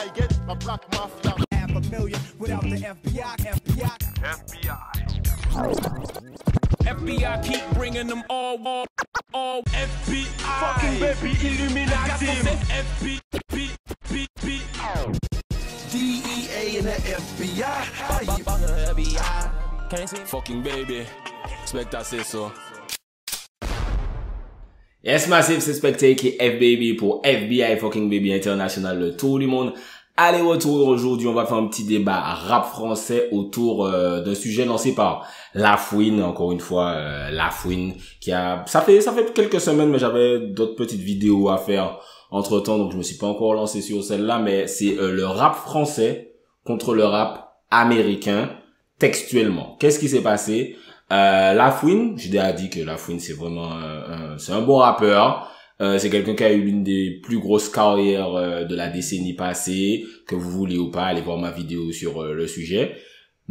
I get my black mafia. Half a million without the FBI, FBI, FBI. FBI keep bringing them all, all, all FBI. Fucking baby Illuminati. FBI, DEA and the FBI. Fucking baby. Expect I say so. Yes, Massive c'est qui est FBB pour FBI Fucking Baby International, le tour du monde. Allez, retour aujourd'hui, on va faire un petit débat rap français autour euh, d'un sujet lancé par La Fouine, encore une fois, euh, La Fouine, qui a... Ça fait, ça fait quelques semaines, mais j'avais d'autres petites vidéos à faire entre-temps, donc je me suis pas encore lancé sur celle-là, mais c'est euh, le rap français contre le rap américain textuellement. Qu'est-ce qui s'est passé euh, Lafouine, j'ai déjà dit que Lafouine c'est vraiment euh, un, c'est un bon rappeur. Euh, c'est quelqu'un qui a eu l'une des plus grosses carrières euh, de la décennie passée. Que vous voulez ou pas, allez voir ma vidéo sur le sujet.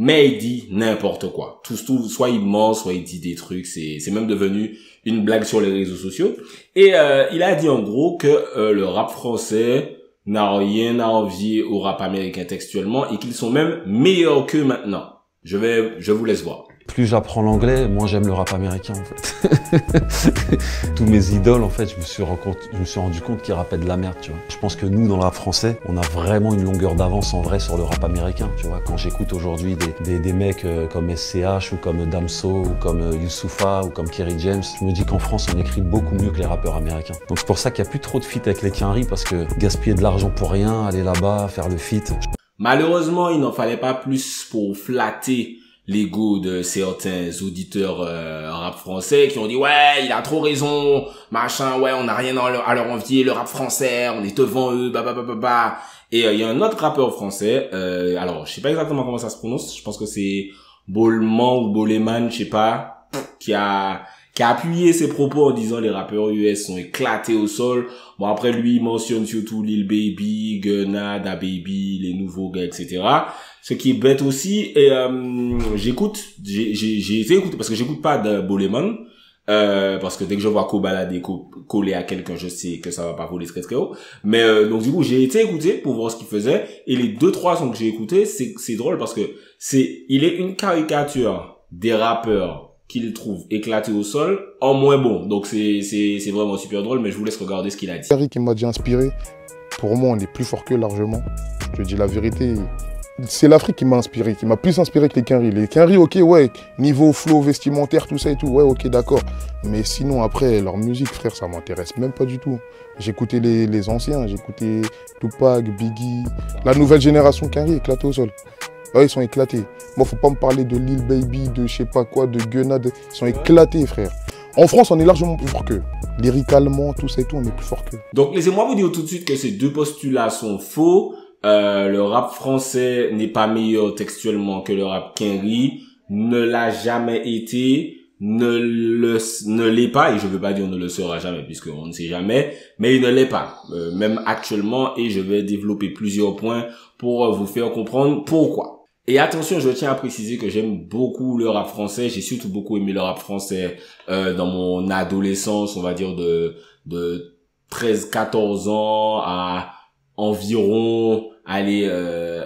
Mais il dit n'importe quoi. Tout, soit il ment, soit il dit des trucs. C'est, c'est même devenu une blague sur les réseaux sociaux. Et il a dit en gros que le rap français n'a rien à envier au rap américain textuellement et qu'ils sont même meilleurs que maintenant. Je vais, je vous laisse voir plus j'apprends l'anglais, moins j'aime le rap américain en fait. Tous mes idoles en fait, je me suis, je me suis rendu compte qu'ils rappaient de la merde, tu vois. Je pense que nous, dans la français, on a vraiment une longueur d'avance en vrai sur le rap américain, tu vois. Quand j'écoute aujourd'hui des, mecs euh, comme SCH ou comme Damso ou comme euh, Youssoufa ou comme Kerry James, je me dis qu'en France, on écrit beaucoup mieux que les rappeurs américains. Donc c'est pour ça qu'il n'y a plus trop de feats avec les Kinry parce que gaspiller de l'argent pour rien, aller là-bas, faire le feat. Malheureusement, il n'en fallait pas plus pour flatter l'ego de certains auditeurs euh, rap français qui ont dit ouais il a trop raison machin ouais on n'a rien à leur, envier le rap français on est devant eux bah bah bah bah, et euh, il y a un autre rappeur français euh, alors je sais pas exactement comment ça se prononce je pense que c'est Bolman ou Boleman je sais pas qui a qui a appuyé ses propos en disant les rappeurs US sont éclatés au sol. Bon après lui il mentionne surtout Lil Baby, Gunna, Baby, les nouveaux gars etc ce qui est bête aussi et euh, j'écoute j'ai été écouté parce que j'écoute pas de Boleman euh, parce que dès que je vois Kobalade coller à quelqu'un je sais que ça va pas voler très très haut mais euh, donc du coup j'ai été écouté pour voir ce qu'il faisait et les deux trois sons que j'ai écoutés, c'est drôle parce que c'est il est une caricature des rappeurs qu'il trouve éclaté au sol en moins bon donc c'est c'est c'est vraiment super drôle mais je vous laisse regarder ce qu'il a dit Eric qui m'a déjà inspiré pour moi on est plus fort que largement je dis la vérité c'est l'Afrique qui m'a inspiré, qui m'a plus inspiré que les Quinry. Les Quinry, ok, ouais, niveau flow vestimentaire, tout ça et tout, ouais, ok, d'accord. Mais sinon, après, leur musique, frère, ça m'intéresse même pas du tout. J'écoutais les, les, anciens, j'écoutais Tupac, Biggie, la nouvelle génération Quinry éclatée au sol. Ouais, ils sont éclatés. Moi, faut pas me parler de Lil Baby, de je sais pas quoi, de Gunna, ils sont éclatés, frère. En France, on est largement plus fort qu'eux. Lyricalement, tout ça et tout, on est plus fort qu'eux. Donc, laissez-moi vous dire tout de suite que ces deux postulats sont faux euh, le rap français n'est pas meilleur textuellement que le rap Kenry, ne l'a jamais été, ne le ne l'est pas et je veux pas dire ne le sera jamais puisque on ne sait jamais, mais il ne l'est pas euh, même actuellement et je vais développer plusieurs points pour euh, vous faire comprendre pourquoi. Et attention, je tiens à préciser que j'aime beaucoup le rap français. J'ai surtout beaucoup aimé le rap français euh, dans mon adolescence, on va dire de de 13-14 ans à environ, allez, euh,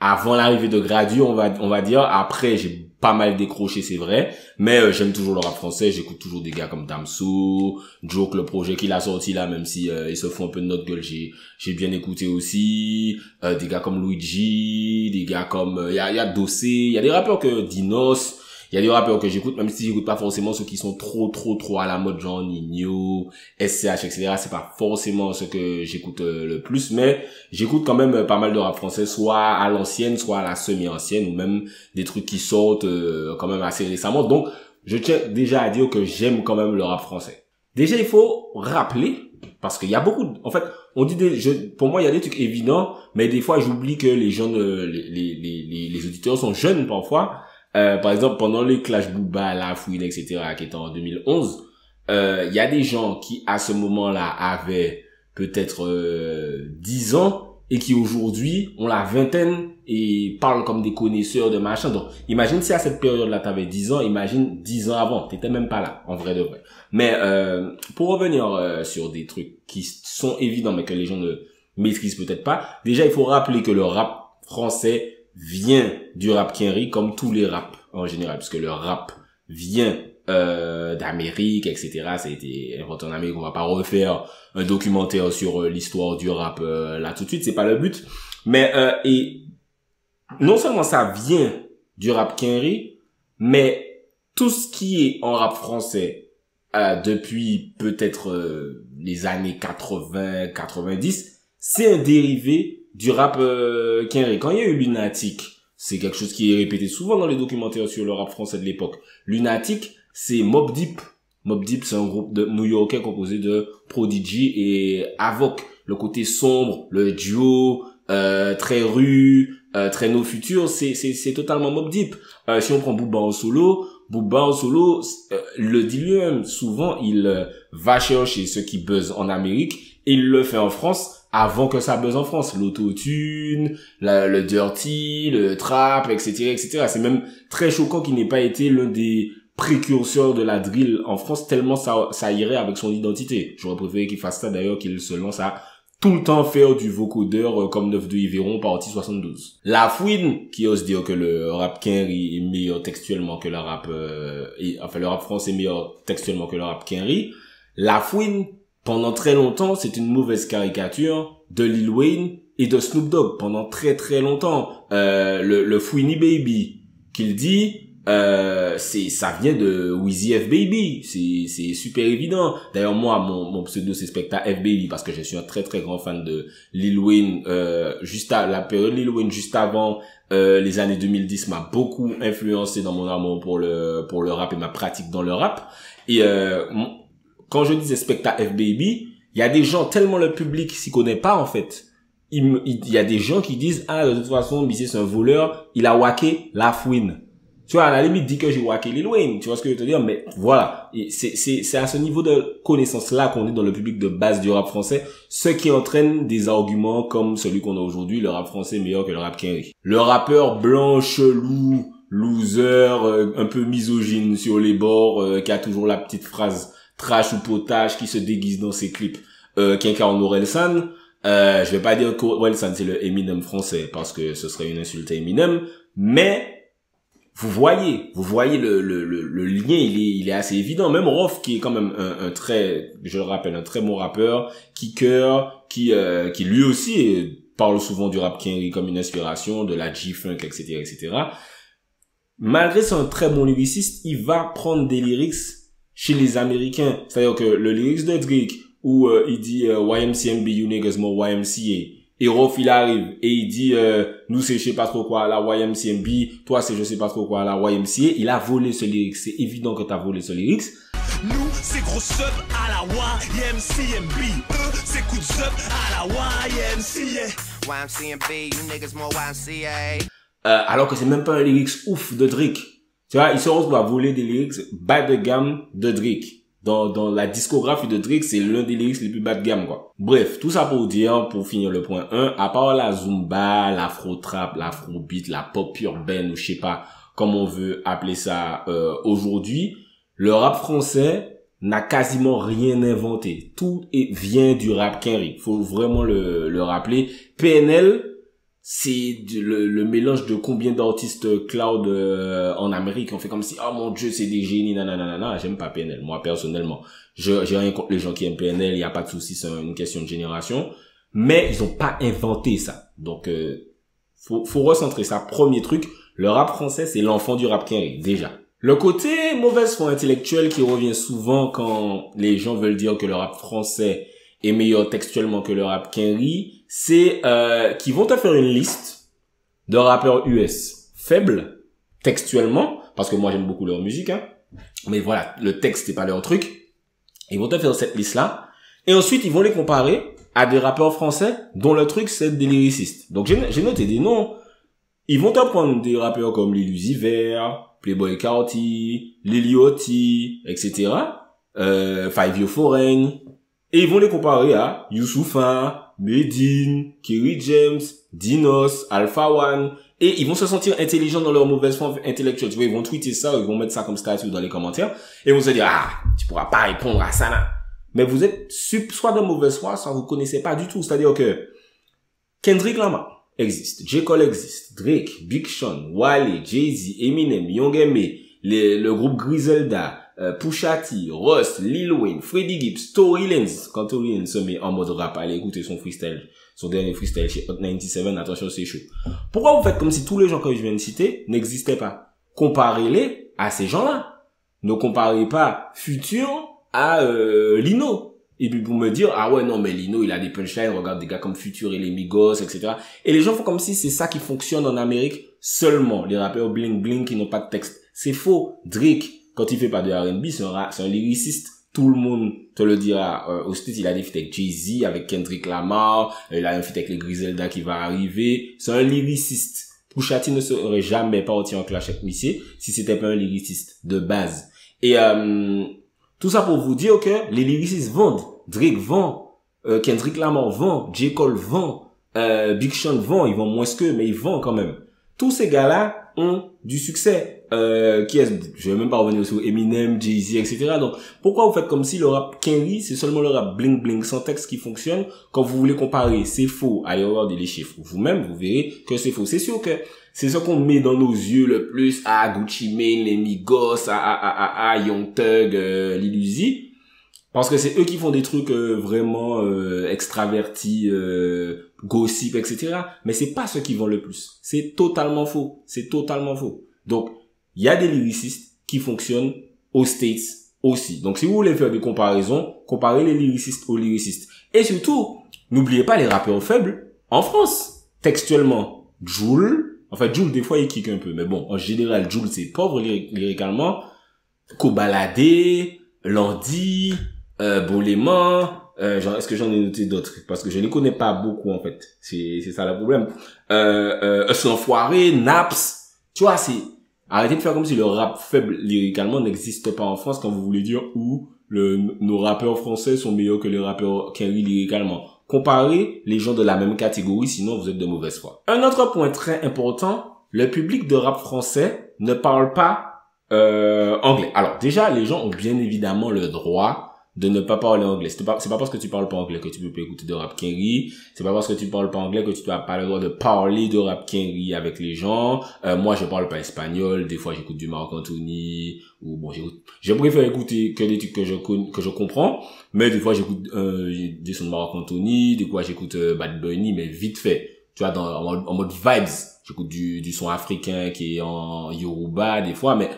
avant l'arrivée de Gradu, on va, on va dire. Après, j'ai pas mal décroché, c'est vrai. Mais euh, j'aime toujours le rap français. J'écoute toujours des gars comme Damso, Joke, le projet qu'il a sorti là, même si euh, ils se font un peu de notre gueule. J'ai, j'ai bien écouté aussi des gars comme Luigi, des gars comme il y a, y a Dossé, il y a des rappeurs que Dinos. Il y a des rappeurs que j'écoute, même si j'écoute pas forcément ceux qui sont trop, trop, trop à la mode, genre Nino, SCH, etc. C'est pas forcément ce que j'écoute euh, le plus, mais j'écoute quand même euh, pas mal de rap français, soit à l'ancienne, soit à la semi-ancienne, ou même des trucs qui sortent euh, quand même assez récemment. Donc, je tiens déjà à dire que j'aime quand même le rap français. Déjà, il faut rappeler, parce qu'il y a beaucoup, en fait, on dit des, pour moi, il y a des trucs évidents, mais des fois, j'oublie que les jeunes, les, les, les, les auditeurs sont jeunes parfois, euh, par exemple, pendant le Clash Booba, La etc., qui était en 2011, il euh, y a des gens qui, à ce moment-là, avaient peut-être euh, 10 ans et qui, aujourd'hui, ont la vingtaine et parlent comme des connaisseurs de machin. Donc, imagine si à cette période-là, tu avais 10 ans, imagine 10 ans avant, t'étais même pas là, en vrai de vrai. Mais euh, pour revenir sur des trucs qui sont évidents, mais que les gens ne maîtrisent peut-être pas, déjà, il faut rappeler que le rap français vient du rap Kenry comme tous les raps en général, puisque le rap vient euh, d'Amérique, etc. Ça a été inventé en Amérique. On va pas refaire un documentaire sur euh, l'histoire du rap euh, là tout de suite, c'est pas le but. Mais et non seulement ça vient du rap Kenry, mais tout ce qui est en rap français depuis peut-être les années 80, 90, c'est un dérivé du rap euh, Quand il y a eu Lunatic, c'est quelque chose qui est répété souvent dans les documentaires sur le rap français de l'époque. Lunatic, c'est Mob Deep. Mob Deep, c'est un groupe de new-yorkais composé de Prodigy et Avoc. Le côté sombre, le duo, euh, très rue, euh, très no futur, c'est, totalement Mob Deep. Euh, si on prend Booba en solo, Booba en solo, euh, le lui-même. souvent, il va chercher ceux qui buzzent en Amérique et il le fait en France avant que ça buzz en France. L'autotune, la, le dirty, le trap, etc., etc. C'est même très choquant qu'il n'ait pas été l'un des précurseurs de la drill en France, tellement ça, ça irait avec son identité. J'aurais préféré qu'il fasse ça d'ailleurs, qu'il se lance à tout le temps faire du vocodeur euh, comme 9 de Yveron partie 72. La Fouine, qui ose dire que le rap Kenry est meilleur textuellement que le rap, euh, et, enfin le rap français est meilleur textuellement que le rap Kenry. La Fouine, pendant très longtemps, c'est une mauvaise caricature de Lil Wayne et de Snoop Dogg pendant très très longtemps. Euh, le, le Fweeny Baby qu'il dit, euh, c'est ça vient de Wheezy F Baby, c'est super évident. D'ailleurs moi mon, mon pseudo c'est Specta F Baby parce que je suis un très très grand fan de Lil Wayne euh, juste à la période Lil Wayne juste avant euh, les années 2010 m'a beaucoup influencé dans mon amour pour le pour le rap et ma pratique dans le rap. Et euh, quand je dis spectacle FBB, il y a des gens, tellement le public s'y connaît pas, en fait. Il, y a des gens qui disent, ah, de toute façon, Bizet, c'est un voleur, il a waqué la fouine. Tu vois, à la limite, dit que j'ai wacké Lil Wayne. Tu vois ce que je veux te dire? Mais voilà. C'est, c'est, c'est à ce niveau de connaissance-là qu'on est dans le public de base du rap français, ce qui entraîne des arguments comme celui qu'on a aujourd'hui, le rap français meilleur que le rap kenry. Le rappeur blanc, chelou, loser, euh, un peu misogyne sur les bords, euh, qui a toujours la petite phrase trash ou potage qui se déguise dans ses clips, euh, qui incarne Orelsan. Euh, je vais pas dire Orelsan c'est le Eminem français parce que ce serait une insulte à Eminem, mais vous voyez, vous voyez le, le, le, lien, il est, il est assez évident. Même Rof, qui est quand même un, un très, je le rappelle, un très bon rappeur, qui cœur, qui, euh, qui lui aussi parle souvent du rap Kenry comme une inspiration, de la G-Funk, etc., etc. Malgré son très bon lyriciste, il va prendre des lyrics chez les Américains. C'est-à-dire que le lyrics de Drake, où euh, il dit euh, YMCMB, you niggas more YMCA. Et Rof, il arrive et il dit, euh, nous c'est je sais pas trop quoi à la YMCMB, toi c'est je sais pas trop quoi à la YMCA. Il a volé ce lyrics. C'est évident que t'as volé ce lyrics. Nous, c'est gros sub à la YMCMB. Eux, c'est coup de à la YMCA. YMCMB, you niggas more YMCA. Euh, alors que c'est même pas un lyrics ouf de Drake. Tu vois, il se retrouve à voler des lyrics bas de gamme de Drake. Dans, dans la discographie de Drake, c'est l'un des lyrics les plus bas de gamme, quoi. Bref, tout ça pour dire, pour finir le point 1, à part la Zumba, l'afro-trap, l'afro-beat, la pop urbaine, ou je sais pas comment on veut appeler ça euh, aujourd'hui, le rap français n'a quasiment rien inventé. Tout vient du rap Il Faut vraiment le, le rappeler. PNL, c'est le, mélange de combien d'artistes cloud euh, en Amérique on fait comme si oh mon dieu c'est des génies nanana j'aime pas PNL moi personnellement je j'ai rien contre les gens qui aiment PNL il y a pas de souci c'est une question de génération mais ils ont pas inventé ça donc euh, faut faut recentrer ça premier truc le rap français c'est l'enfant du rap Kenry déjà le côté mauvaise foi intellectuelle qui revient souvent quand les gens veulent dire que le rap français est meilleur textuellement que le rap Kenry, c'est euh, qu'ils vont te faire une liste de rappeurs US faibles textuellement, parce que moi j'aime beaucoup leur musique, hein, mais voilà, le texte n'est pas leur truc. Ils vont te faire cette liste-là, et ensuite ils vont les comparer à des rappeurs français dont le truc c'est des lyricistes. Donc j'ai noté des noms. Ils vont te prendre des rappeurs comme Lil Uzi Vert, Playboy Carti, Liliotti, etc. Euh, Five You Foreign, et ils vont les comparer à Youssoufa, Medine, Kerry James, Dinos, Alpha One, et ils vont se sentir intelligents dans leur mauvaise foi intellectuelle. ils vont tweeter ça, ils vont mettre ça comme statut dans les commentaires, et ils vont se dire, ah, tu pourras pas répondre à ça là. Mais vous êtes soit de mauvaise foi, soit vous connaissez pas du tout. C'est-à-dire que Kendrick Lamar existe, J. Cole existe, Drake, Big Sean, Wally, Jay-Z, Eminem, Young M.A., le, le groupe Griselda, euh, Pusha Ross, Lil Wayne, Freddie Gibbs, Tory Lanez. Quand Tory Lanez se met en mode rap, allez écouter son freestyle, son dernier freestyle chez Hot 97, attention c'est chaud. Pourquoi vous faites comme si tous les gens que je viens de citer n'existaient pas Comparez-les à ces gens-là. Ne comparez pas Futur à euh, Lino. Et puis vous me dire, ah ouais, non, mais Lino, il a des punchlines, regarde des gars comme Futur et les Migos, etc. Et les gens font comme si c'est ça qui fonctionne en Amérique seulement. Les rappeurs bling bling qui n'ont pas de texte. C'est faux. Drake, quand il fait pas de R&B, c'est un, un lyriciste. Tout le monde te le dira. Euh, au studio, il a des feats avec Jay-Z, avec Kendrick Lamar. Euh, il a un feat avec les Griselda qui va arriver. C'est un lyriciste. Pouchati ne serait jamais parti en clash avec Missy si c'était pas un lyriciste de base. Et euh, tout ça pour vous dire que les lyricistes vendent. Drake vend, Kendrick Lamar vend, J. Cole vend, Big Sean vend. Ils vendent moins que mais ils vendent quand même. Tous ces gars-là ont du succès. Euh, qui est, je vais même pas revenir sur Eminem, Jay-Z, etc. Donc, pourquoi vous faites comme si le rap Kenry, c'est seulement le rap bling bling sans texte qui fonctionne quand vous voulez comparer C'est faux. Allez regarder les chiffres. Vous-même, vous verrez que c'est faux. C'est sûr que c'est ce qu'on met dans nos yeux le plus à ah, Gucci Mane, les Migos, à, à, à, à, Young Thug, euh, Parce que c'est eux qui font des trucs euh, vraiment extraverti euh, extravertis, gossip, etc. Mais c'est pas ceux qui vendent le plus. C'est totalement faux. C'est totalement faux. Donc, il y a des lyricistes qui fonctionnent aux States aussi. Donc si vous voulez faire des comparaisons, comparez les lyricistes aux lyricistes. Et surtout, n'oubliez pas les rappeurs faibles en France. Textuellement, Joule, fait, Joule des fois il kick un peu, mais bon, en général Joule c'est pauvre lyricalement. Kobalade, Landy, euh, Boléman, euh, est-ce que j'en ai noté d'autres Parce que je ne connais pas beaucoup en fait. C'est ça le problème. Euh, euh, Naps, tu vois, c'est Arrêtez de faire comme si le rap faible lyricalement n'existe pas en France quand vous voulez dire où nos rappeurs français sont meilleurs que les rappeurs Kerry lyricalement. Comparez les gens de la même catégorie, sinon vous êtes de mauvaise foi. Un autre point très important, le public de rap français ne parle pas euh, anglais. Alors déjà, les gens ont bien évidemment le droit de ne pas parler anglais. C'est pas, pas parce que tu parles pas anglais que tu peux pas écouter de rap Kenry. C'est pas parce que tu parles pas anglais que tu n'as pas le droit de parler de rap Kenry avec les gens. Euh, moi, je parle pas espagnol. Des fois, j'écoute du Maroc Anthony ou bon, j'écoute. Je écouter que des trucs que je que je comprends. Mais des fois, j'écoute euh, des sons de Maroc Anthony. Des fois, j'écoute euh, Bad Bunny, mais vite fait. Tu vois, dans en mode, en mode vibes. J'écoute du, du son africain qui est en Yoruba des fois, mais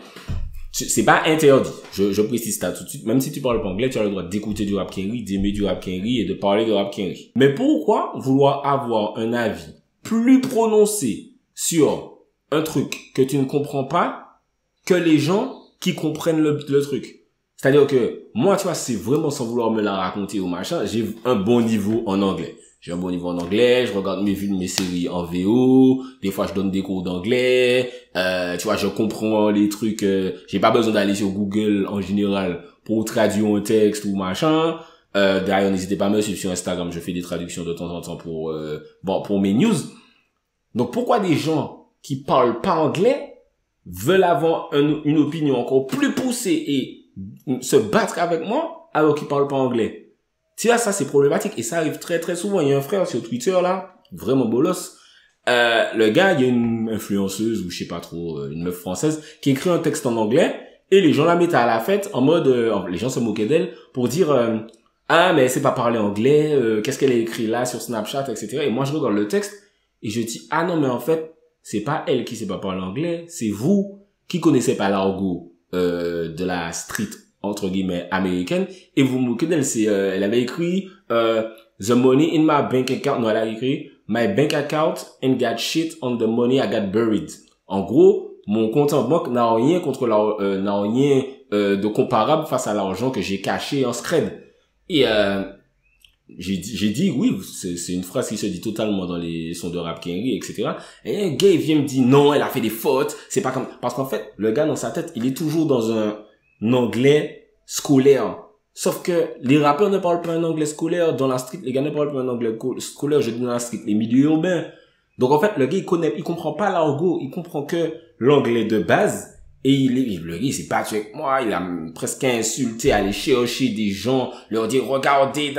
c'est pas interdit. Je, précise ça tout de suite. Même si tu parles pas anglais, tu as le droit d'écouter du rap Kenry, d'aimer du rap Kenry et de parler du rap Kenry. Mais pourquoi vouloir avoir un avis plus prononcé sur un truc que tu ne comprends pas que les gens qui comprennent le, le truc? C'est-à-dire que moi, tu vois, c'est vraiment sans vouloir me la raconter ou machin, j'ai un bon niveau en anglais j'ai un bon niveau en anglais, je regarde mes films, mes séries en VO, des fois je donne des cours d'anglais, euh, tu vois, je comprends les trucs, euh, j'ai pas besoin d'aller sur Google en général pour traduire un texte ou machin. Euh, D'ailleurs, n'hésitez pas à me suivre sur Instagram, je fais des traductions de temps en temps pour euh, bon, pour mes news. Donc pourquoi des gens qui parlent pas anglais veulent avoir une opinion encore plus poussée et se battre avec moi alors qu'ils parlent pas anglais tu vois, ça, c'est problématique. Et ça arrive très, très souvent. Il y a un frère sur Twitter, là, vraiment bolos. Euh, le gars, il y a une influenceuse, ou je sais pas trop, euh, une meuf française, qui écrit un texte en anglais, et les gens la mettent à la fête en mode, euh, les gens se moquaient d'elle pour dire, euh, ah, mais elle sait pas parler anglais, qu'est-ce qu'elle a écrit là sur Snapchat, etc. Et moi, je regarde le texte, et je dis, ah non, mais en fait, c'est pas elle qui sait pas parler anglais, c'est vous qui connaissez pas l'argot de la street entre guillemets américaine et vous vous moquez d'elle elle avait écrit euh, the money in my bank account non elle a écrit my bank account and got shit on the money I got buried en gros mon compte en banque n'a rien contre la euh, n'a rien euh, de comparable face à l'argent que j'ai caché en scred et j'ai dit, j'ai dit oui, c'est une phrase qui se dit totalement dans les sons de rap Kenry, etc. Et un gars vient me dire non, elle a fait des fautes, c'est pas comme parce qu'en fait le gars dans sa tête il est toujours dans un anglais scolaire. Sauf que les rappeurs ne parlent pas un anglais scolaire. Dans la street, les gars ne parlent pas un anglais scolaire. Je dis dans la street, les milieux urbains. Donc en fait, le gars, il connaît, il comprend pas l'argot. Il comprend que l'anglais de base. Et il, le gars, il s'est battu avec moi. Il a presque insulté, les chercher des gens, leur dire, regardez,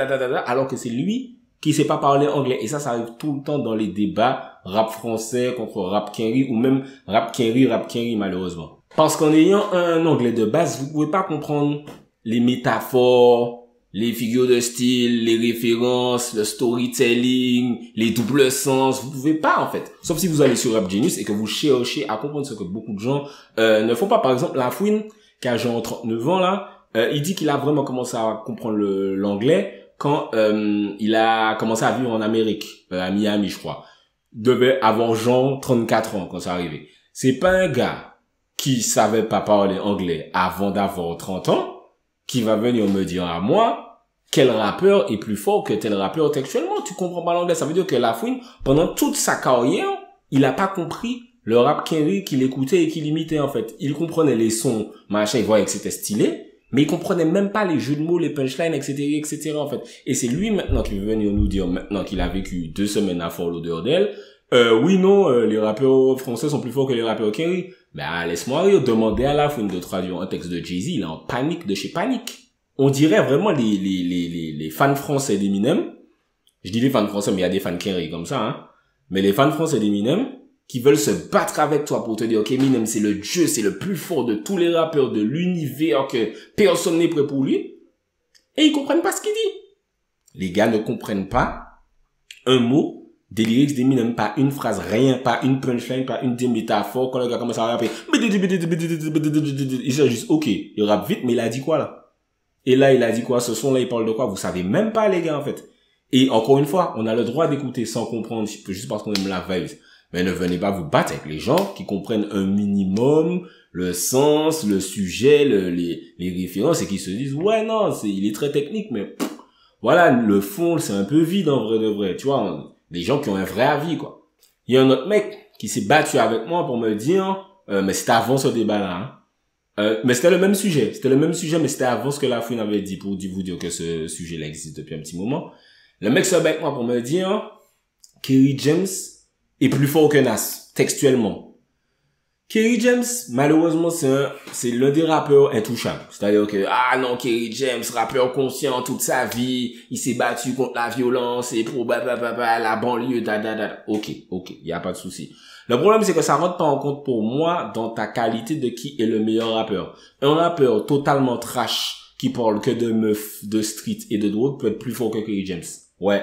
alors que c'est lui qui sait pas parler anglais. Et ça, ça arrive tout le temps dans les débats rap français contre rap Kenry ou même rap Kenry, rap Kenry, malheureusement. Parce qu'en ayant un anglais de base, vous pouvez pas comprendre les métaphores, les figures de style, les références, le storytelling, les doubles sens, vous pouvez pas en fait. Sauf si vous allez sur Rap Genius et que vous cherchez à comprendre ce que beaucoup de gens euh, ne font pas. Par exemple, La Fouine, qui a genre 39 ans là, euh, il dit qu'il a vraiment commencé à comprendre l'anglais quand euh, il a commencé à vivre en Amérique, à Miami je crois. Devait avoir genre 34 ans quand ça arrivé C'est pas un gars qui savait pas parler anglais avant d'avoir 30 ans, qui va venir me dire à moi quel rappeur est plus fort que tel rappeur textuellement. Tu comprends pas l'anglais. Ça veut dire que Lafouine, pendant toute sa carrière, il a pas compris le rap qu'il écoutait et qu'il imitait, en fait. Il comprenait les sons, machin, il voyait que c'était stylé, mais il comprenait même pas les jeux de mots, les punchlines, etc., etc., en fait. Et c'est lui maintenant qui veut venir nous dire maintenant qu'il a vécu deux semaines à Fort l'odeur euh, oui, non, euh, les rappeurs français sont plus forts que les rappeurs Kerry. Mais laisse-moi rire, demander à la fin de traduire un texte de Jay-Z, il est en panique de chez panique. On dirait vraiment les, les, les, les, fans français d'Eminem. Je dis les fans français, mais il y a des fans Kerry comme ça, hein. Mais les fans français d'Eminem, qui veulent se battre avec toi pour te dire Ok Eminem c'est le dieu, c'est le plus fort de tous les rappeurs de l'univers, que personne n'est prêt pour lui. Et ils comprennent pas ce qu'il dit. Les gars ne comprennent pas un mot des lyrics des pas une phrase, rien, pas une punchline, pas une des métaphores. Quand le gars commence à rapper, il dit juste, ok, il rappe vite, mais il a dit quoi là Et là, il a dit quoi Ce son-là, il parle de quoi Vous savez même pas, les gars, en fait. Et encore une fois, on a le droit d'écouter sans comprendre, juste parce qu'on aime la vibe. Mais ne venez pas vous battre avec les gens qui comprennent un minimum le sens, le sujet, les, les, références et qui se disent, ouais, non, c'est il est très technique, mais voilà, le fond, c'est un peu vide en vrai de vrai. Tu vois, des gens qui ont un vrai avis, quoi. Il y a un autre mec qui s'est battu avec moi pour me dire, euh, mais c'était avant ce débat-là, hein. euh, mais c'était le même sujet. C'était le même sujet, mais c'était avant ce que la Fouine avait dit pour vous dire que ce sujet-là existe depuis un petit moment. Le mec s'est battu avec moi pour me dire, Kerry James est plus fort que Nas, textuellement. Kerry James, malheureusement, c'est c'est l'un des rappeurs intouchables. C'est-à-dire que, ah non, Kerry James, rappeur conscient toute sa vie, il s'est battu contre la violence et pour la banlieue, da, Ok, ok, il a pas de souci. Le problème, c'est que ça rentre pas en compte pour moi dans ta qualité de qui est le meilleur rappeur. Un rappeur totalement trash qui parle que de meufs, de street et de drogue peut être plus fort que Kerry James. Ouais.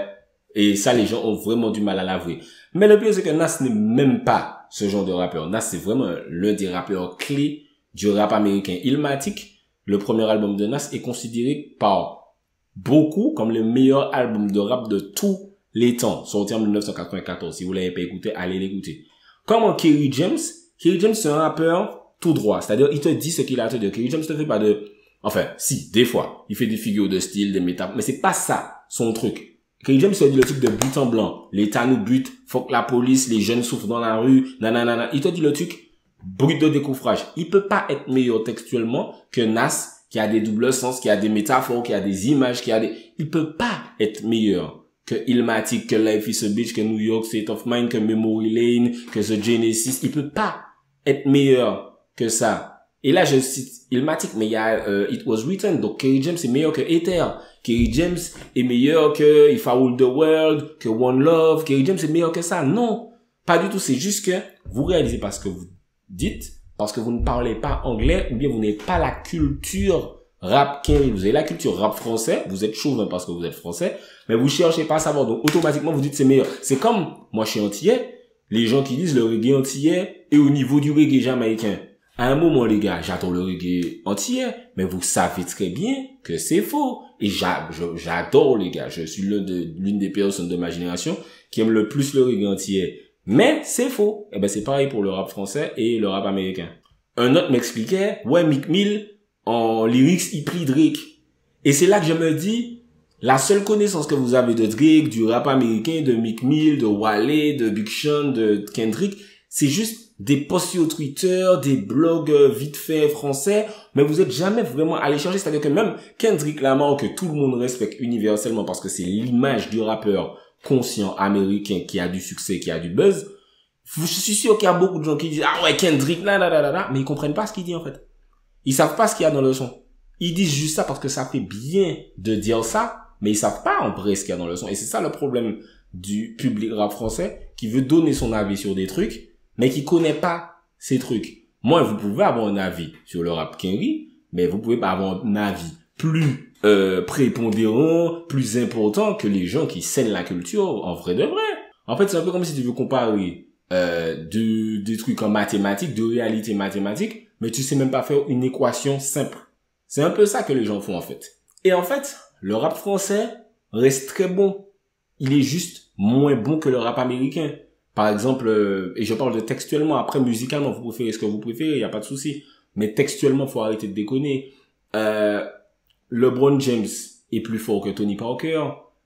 Et ça, les gens ont vraiment du mal à l'avouer. Mais le pire, c'est que Nas n'est même pas ce genre de rappeur. Nas, c'est vraiment l'un des rappeurs clés du rap américain. que le premier album de Nas, est considéré par beaucoup comme le meilleur album de rap de tous les temps, sorti en 1994. Si vous l'avez pas écouté, allez l'écouter. Comment Kerry James? Kerry James, c'est un rappeur tout droit. C'est-à-dire, il te dit ce qu'il a à te dire. Kerry James ne fait pas de, enfin, si, des fois, il fait des figures de style, des métaphores, mais c'est pas ça, son truc. Qu'il James, dit le truc de but en blanc. L'État nous bute, faut que la police, les jeunes souffrent dans la rue, nanana. Il te dit le truc brut de découvrage, Il peut pas être meilleur textuellement que Nas, qui a des doubles sens, qui a des métaphores, qui a des images, qui a des... Il peut pas être meilleur que Ilmatic, que Life is a Beach, que New York State of Mind, que Memory Lane, que The Genesis. Il peut pas être meilleur que ça. Et là, je cite Ilmatic, mais il y a euh, It Was Written. Donc, Kerry James est meilleur que Ether. Kerry James est meilleur que If I Rule the World, que One Love. Kerry James est meilleur que ça. Non, pas du tout. C'est juste que vous réalisez pas ce que vous dites parce que vous ne parlez pas anglais ou bien vous n'avez pas la culture rap Kerry. Vous avez la culture rap français. Vous êtes chauvin hein, parce que vous êtes français, mais vous cherchez pas à savoir. Donc, automatiquement, vous dites c'est meilleur. C'est comme moi, je suis antillais. Les gens qui disent le reggae antillais est au niveau du reggae jamaïcain. À un moment, les gars, j'adore le reggae entier, mais vous savez très bien que c'est faux. Et j'adore, les gars. Je suis l'une de, des personnes de ma génération qui aime le plus le reggae entier. Mais c'est faux. Et eh ben, c'est pareil pour le rap français et le rap américain. Un autre m'expliquait, ouais, Mick Mill, en lyrics, il plie Drake. Et c'est là que je me dis, la seule connaissance que vous avez de Drake, du rap américain, de Mick Mill, de Wale, de Big Sean, de Kendrick, c'est juste des posts sur Twitter, des blogs euh, vite fait français, mais vous êtes jamais vraiment allé chercher. C'est-à-dire que même Kendrick Lamar, que tout le monde respecte universellement parce que c'est l'image du rappeur conscient américain qui a du succès, qui a du buzz, je suis sûr qu'il y a beaucoup de gens qui disent, ah ouais, Kendrick, là, là, là, là, mais ils comprennent pas ce qu'il dit, en fait. Ils savent pas ce qu'il y a dans le son. Ils disent juste ça parce que ça fait bien de dire ça, mais ils savent pas en vrai ce qu'il y a dans le son. Et c'est ça le problème du public rap français qui veut donner son avis sur des trucs, mais qui connaît pas ces trucs. Moi, vous pouvez avoir un avis sur le rap Kenry, mais vous pouvez pas avoir un avis plus euh, prépondérant, plus important que les gens qui saignent la culture en vrai de vrai. En fait, c'est un peu comme si tu veux comparer euh, des trucs en mathématiques, de réalités mathématiques, mais tu sais même pas faire une équation simple. C'est un peu ça que les gens font en fait. Et en fait, le rap français reste très bon. Il est juste moins bon que le rap américain. Par exemple, euh, et je parle de textuellement, après musicalement, vous préférez ce que vous préférez, il n'y a pas de souci. Mais textuellement, faut arrêter de déconner. Euh, LeBron James est plus fort que Tony Parker.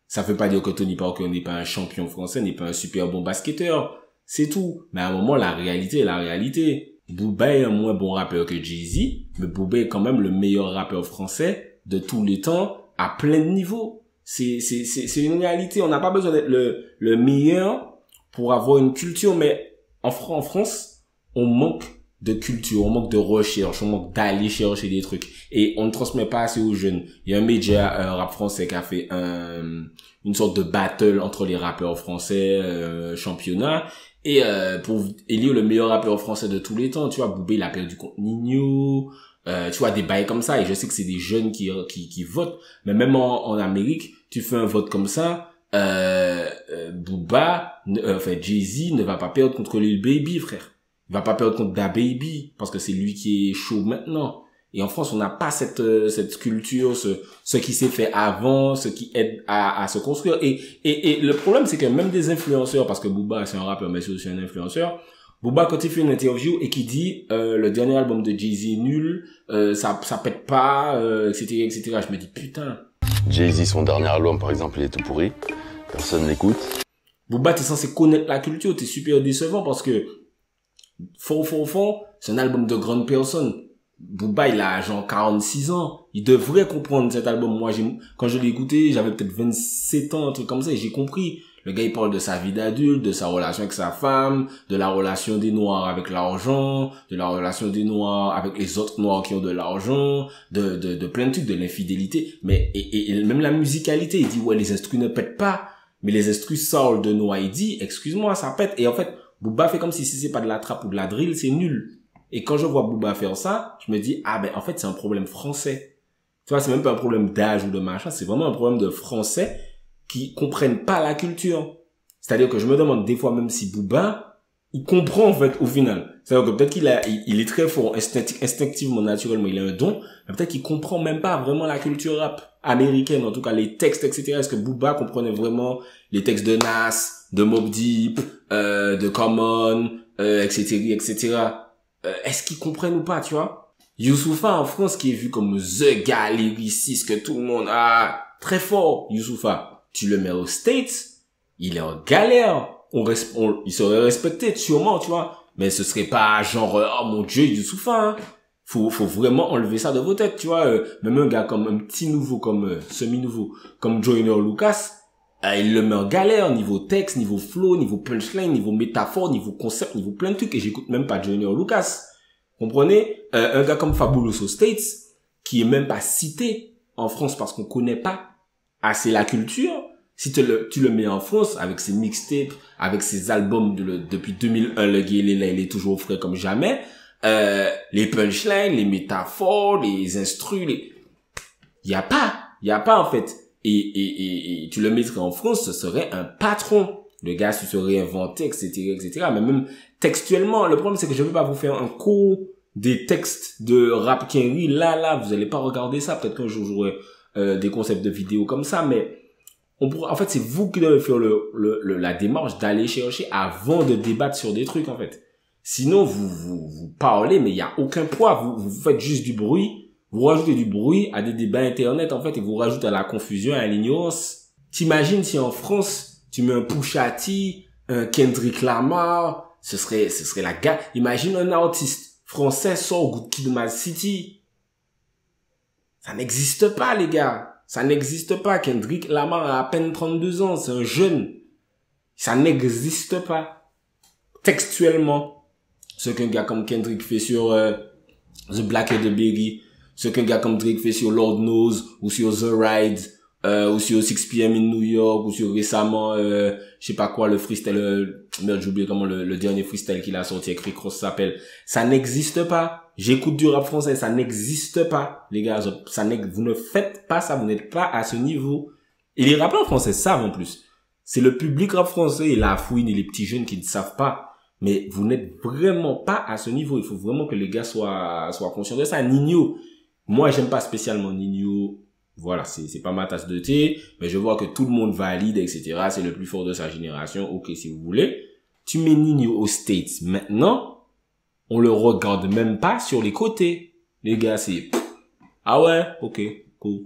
Ça veut pas dire que Tony Parker n'est pas un champion français, n'est pas un super bon basketteur. C'est tout. Mais à un moment, la réalité est la réalité. Booba est un moins bon rappeur que Jay-Z, mais Booba est quand même le meilleur rappeur français de tous les temps à plein de niveaux. C'est, c'est, c'est, c'est une réalité. On n'a pas besoin d'être le, le meilleur pour avoir une culture, mais en, en France, on manque de culture, on manque de recherche, on manque d'aller chercher des trucs. Et on ne transmet pas assez aux jeunes. Il y a un média euh, un rap français qui a fait un, une sorte de battle entre les rappeurs français, euh, championnat. Et euh, pour élire le meilleur rappeur français de tous les temps, tu vois, Boubé, il a perdu contre Nino, euh, tu vois, des bails comme ça. Et je sais que c'est des jeunes qui, qui, qui votent. Mais même en, en Amérique, tu fais un vote comme ça, euh, euh, Booba, euh, enfin Jay-Z ne va pas perdre contre Lil Baby, frère. Il va pas perdre contre Da Baby parce que c'est lui qui est chaud maintenant. Et en France, on n'a pas cette euh, cette culture, ce ce qui s'est fait avant, ce qui aide à, à se construire. Et, et, et le problème, c'est que même des influenceurs, parce que Booba c'est un rappeur, mais c'est aussi un influenceur. Booba quand il fait une interview et qui dit le dernier album de Jay Z nul, ça ça pète pas, euh, etc etc. Je me dis putain, Jay-Z, son dernier album, par exemple, il est tout pourri. Personne n'écoute. Booba, t'es censé connaître la culture, es super décevant parce que, Faux Faux fond, c'est un album de grande personne. Booba, il a genre 46 ans. Il devrait comprendre cet album. Moi, quand je l'ai écouté, j'avais peut-être 27 ans, un truc comme ça, et j'ai compris. Le gars, il parle de sa vie d'adulte, de sa relation avec sa femme, de la relation des noirs avec l'argent, de la relation des noirs avec les autres noirs qui ont de l'argent, de, de, plein de trucs, de l'infidélité. Mais, et, même la musicalité, il dit, ouais, les instrus ne pètent pas. Mais les instrus sortent de nous. il dit, excuse-moi, ça pète. Et en fait, Booba fait comme si, ce c'est pas de la trappe ou de la drill, c'est nul. Et quand je vois Booba faire ça, je me dis, ah ben, en fait, c'est un problème français. Tu vois, c'est même pas un problème d'âge ou de machin, c'est vraiment un problème de français qui comprennent pas la culture. C'est-à-dire que je me demande des fois même si Booba, il comprend en fait au final. C'est-à-dire que peut-être qu'il a, il, est très fort instinctivement, naturellement, il a un don, mais peut-être qu'il comprend même pas vraiment la culture rap américaine, en tout cas les textes, etc. Est-ce que Booba comprenait vraiment les textes de Nas, de Mob Deep, euh, de Common, euh, etc., etc. Euh, est-ce qu'ils comprennent ou pas, tu vois Youssoufa en France qui est vu comme the ce que tout le monde a, très fort Youssoufa tu le mets au States, il est en galère. On, il serait respecté, sûrement, tu vois. Mais ce serait pas genre, euh, oh mon dieu, du hein. Faut, faut vraiment enlever ça de vos têtes, tu vois. Euh, même un gars comme un petit nouveau, comme euh, semi-nouveau, comme Joyner Lucas, il le met en galère niveau texte, niveau flow, niveau punchline, niveau métaphore, niveau concept, niveau plein de trucs. Et j'écoute même pas Junior Lucas. Comprenez Un gars comme Fabulous States, qui est même pas cité en France parce qu'on connaît pas assez la culture, si tu le, tu le mets en France avec ses mixtapes, avec ses albums de le, depuis 2001, le gars, il est toujours frais comme jamais. Euh, les punchlines, les métaphores, les instrus, il y a pas, Il y a pas en fait. Et, et, et, tu le mettrais en France, ce serait un patron. Le gars se serait inventé, etc., etc. Mais même textuellement, le problème c'est que je ne vais pas vous faire un cours des textes de rap Oui, Là, là, vous n'allez pas regarder ça. Peut-être qu'un jour j'aurai euh, des concepts de vidéos comme ça, mais en fait, c'est vous qui devez faire le, la démarche d'aller chercher avant de débattre sur des trucs, en fait. Sinon, vous, vous, parlez, mais il n'y a aucun poids. Vous, faites juste du bruit. Vous rajoutez du bruit à des débats Internet, en fait, et vous rajoutez à la confusion, à l'ignorance. T'imagines si en France, tu mets un Pouchati, un Kendrick Lamar, ce serait, ce serait la gare. Imagine un artiste français sort Good Kid City. Ça n'existe pas, les gars. Ça n'existe pas. Kendrick Lamar a à peine 32 ans. C'est un jeune. Ça n'existe pas. Textuellement. Ce qu'un gars comme Kendrick fait sur euh, The Black and the Berry. Ce qu'un gars comme Drake fait sur Lord Knows ou sur The Rides. Euh, ou aussi au 6pm in New York, ou sur récemment, euh, je sais pas quoi, le freestyle, euh, merde, j'ai oublié comment le, dernier freestyle qu'il a sorti avec Rick Ross s'appelle. Ça n'existe pas. J'écoute du rap français, ça n'existe pas, les gars. Ça vous ne faites pas ça, vous n'êtes pas à ce niveau. Et les rappeurs français savent en plus. C'est le public rap français et la fouine et les petits jeunes qui ne savent pas. Mais vous n'êtes vraiment pas à ce niveau. Il faut vraiment que les gars soient, soient conscients de ça. Nino, moi, j'aime pas spécialement Nino voilà, c'est pas ma tasse de thé, mais je vois que tout le monde valide, etc. C'est le plus fort de sa génération, ok, si vous voulez. Tu mets Nino aux States. Maintenant, on le regarde même pas sur les côtés. Les gars, c'est... Ah ouais, ok, cool.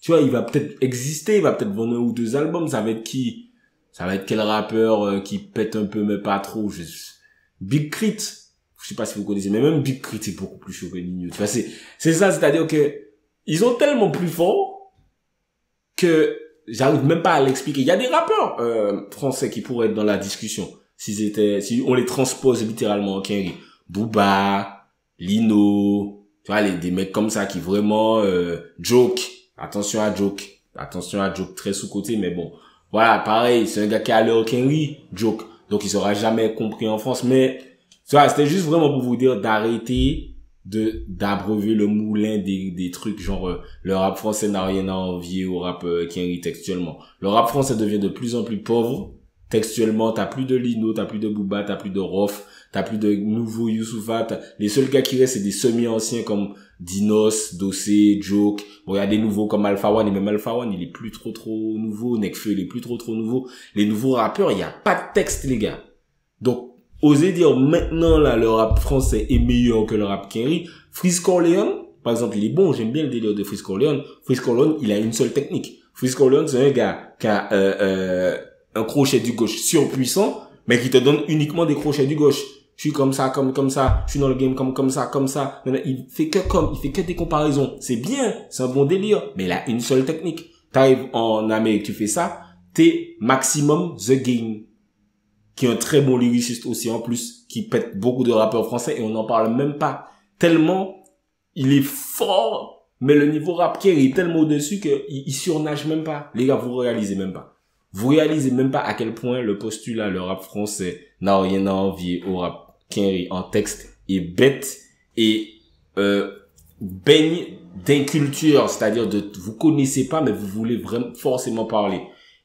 Tu vois, il va peut-être exister, il va peut-être vendre un ou deux albums, ça va être qui Ça va être quel rappeur euh, qui pète un peu, mais pas trop. Big Crit. Je sais pas si vous connaissez, mais même Big Crit, est beaucoup plus chaud que Nino. Tu vois, c'est ça, c'est-à-dire que ils sont tellement plus fort que j'arrive même pas à l'expliquer. Il y a des rappeurs euh, français qui pourraient être dans la discussion s'ils étaient, si on les transpose littéralement au Kenry. Booba, Lino, tu vois, les, des mecs comme ça qui vraiment euh, joke. Attention à joke. Attention à joke très sous côté, mais bon. Voilà, pareil, c'est un gars qui a au Kenry, joke. Donc il sera jamais compris en France, mais tu vois, c'était juste vraiment pour vous dire d'arrêter de d'abreuver le moulin des, trucs genre euh, le rap français n'a rien à envier au rap euh, qui qui textuellement. Le rap français devient de plus en plus pauvre textuellement, t'as plus de Lino, t'as plus de Booba, t'as plus de Rof, t'as plus de nouveau Youssoufat. les seuls gars qui restent c'est des semi-anciens comme Dinos, Dossé, Joke, bon il y a des nouveaux comme Alpha One et même Alpha One il est plus trop trop nouveau, Necfeu il est plus trop trop nouveau, les nouveaux rappeurs il n'y a pas de texte les gars, donc oser dire maintenant là le rap français est meilleur que le rap Kerry, Frisco Orleans, par exemple, il est bon, j'aime bien le délire de Frisco Orleans. Frisco Orleans, il a une seule technique. Frisco Orleans, c'est un gars qui a euh, euh, un crochet du gauche surpuissant, mais qui te donne uniquement des crochets du gauche. Je suis comme ça, comme comme ça, je suis dans le game comme comme ça, comme ça. Il fait que comme, il fait que des comparaisons. C'est bien, c'est un bon délire, mais il a une seule technique. T'arrives en Amérique, tu fais ça, t'es maximum the game qui est un très bon lyriciste aussi en plus, qui pète beaucoup de rappeurs français et on n'en parle même pas. Tellement il est fort, mais le niveau rap qui est tellement au-dessus qu'il il surnage même pas. Les gars, vous réalisez même pas. Vous réalisez même pas à quel point le postulat, le rap français n'a rien à envier au rap Kerry en texte est bête et euh, baigne d'inculture, c'est-à-dire de vous connaissez pas mais vous voulez vraiment forcément parler.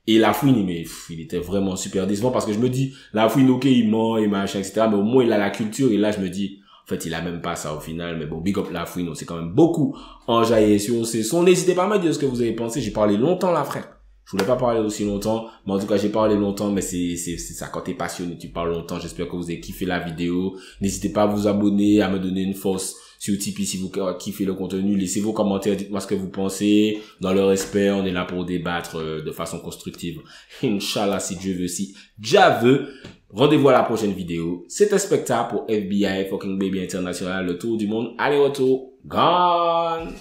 Et la fouine, mais il était vraiment super décevant parce que je me dis, la fouine, ok, il ment, il machin, etc. Mais au moins, il a la culture. Et là, je me dis, en fait, il a même pas ça au final. Mais bon, big up la fouine, on s'est quand même beaucoup enjaillé sur ces sons. N'hésitez pas à me dire ce que vous avez pensé. J'ai parlé longtemps, là, frère. Je voulais pas parler aussi longtemps, mais en tout cas, j'ai parlé longtemps, mais c'est, c'est, c'est ça. Quand t'es passionné, tu parles longtemps. J'espère que vous avez kiffé la vidéo. N'hésitez pas à vous abonner, à me donner une force sur Tipeee si vous kiffez le contenu. Laissez vos commentaires, dites-moi ce que vous pensez. Dans le respect, on est là pour débattre euh, de façon constructive. Inch'Allah, si Dieu veut, si Jah veut. Rendez-vous à la prochaine vidéo. C'était Spectacle pour FBI Fucking Baby International, le tour du monde. Allez-retour. Gone.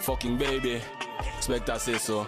Fucking baby. Spectacle, c'est ça.